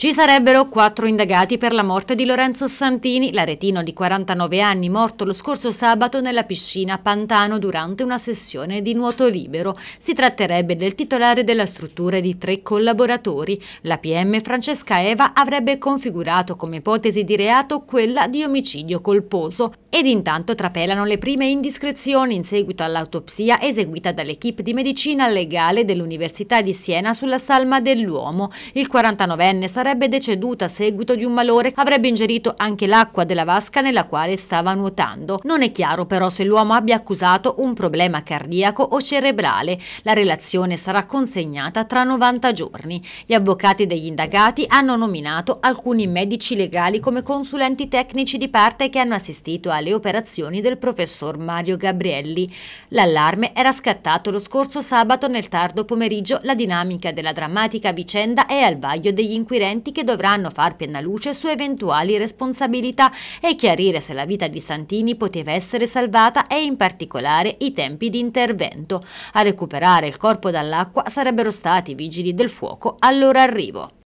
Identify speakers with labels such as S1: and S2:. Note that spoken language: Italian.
S1: Ci sarebbero quattro indagati per la morte di Lorenzo Santini, l'aretino di 49 anni morto lo scorso sabato nella piscina Pantano durante una sessione di nuoto libero. Si tratterebbe del titolare della struttura e di tre collaboratori. La PM Francesca Eva avrebbe configurato come ipotesi di reato quella di omicidio colposo. Ed intanto trapelano le prime indiscrezioni in seguito all'autopsia eseguita dall'equipe di medicina legale dell'Università di Siena sulla salma dell'uomo. Il 49enne sarebbe sarebbe deceduta a seguito di un malore, avrebbe ingerito anche l'acqua della vasca nella quale stava nuotando. Non è chiaro però se l'uomo abbia accusato un problema cardiaco o cerebrale. La relazione sarà consegnata tra 90 giorni. Gli avvocati degli indagati hanno nominato alcuni medici legali come consulenti tecnici di parte che hanno assistito alle operazioni del professor Mario Gabrielli. L'allarme era scattato lo scorso sabato nel tardo pomeriggio. La dinamica della drammatica vicenda è al vaglio degli inquirenti enti che dovranno far piena luce su eventuali responsabilità e chiarire se la vita di Santini poteva essere salvata e in particolare i tempi di intervento. A recuperare il corpo dall'acqua sarebbero stati i vigili del fuoco al loro arrivo.